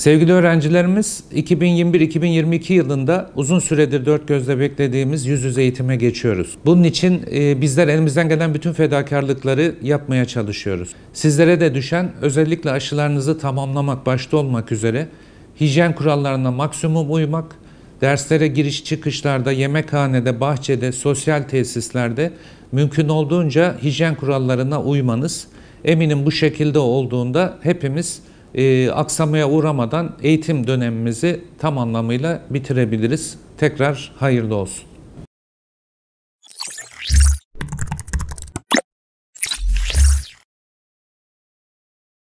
Sevgili öğrencilerimiz 2021-2022 yılında uzun süredir dört gözle beklediğimiz yüz yüze eğitime geçiyoruz. Bunun için e, bizler elimizden gelen bütün fedakarlıkları yapmaya çalışıyoruz. Sizlere de düşen özellikle aşılarınızı tamamlamak başta olmak üzere hijyen kurallarına maksimum uymak, derslere giriş çıkışlarda, yemekhanede, bahçede, sosyal tesislerde mümkün olduğunca hijyen kurallarına uymanız. Eminim bu şekilde olduğunda hepimiz e, aksamaya uğramadan eğitim dönemimizi tam anlamıyla bitirebiliriz. Tekrar hayırlı olsun.